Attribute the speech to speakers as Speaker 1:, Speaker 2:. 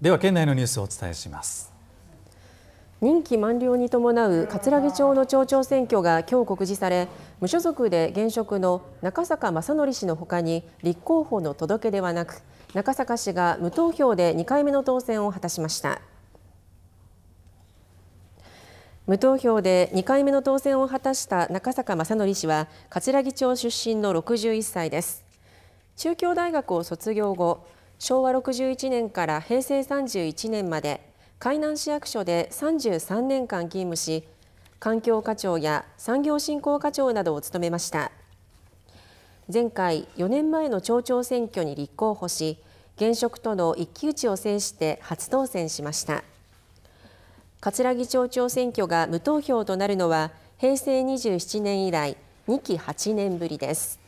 Speaker 1: では県内のニュースをお伝えします
Speaker 2: 任期満了に伴う桂木町の町長選挙が今日告示され無所属で現職の中坂正則氏のほかに立候補の届けではなく中坂氏が無投票で2回目の当選を果たしました無投票で2回目の当選を果たした中坂正則氏は桂木町出身の61歳です中京大学を卒業後昭和61年から平成31年まで海南市役所で33年間勤務し環境課長や産業振興課長などを務めました前回4年前の町長選挙に立候補し現職との一騎打ちを制して初当選しました葛城町長選挙が無投票となるのは平成27年以来2期8年ぶりです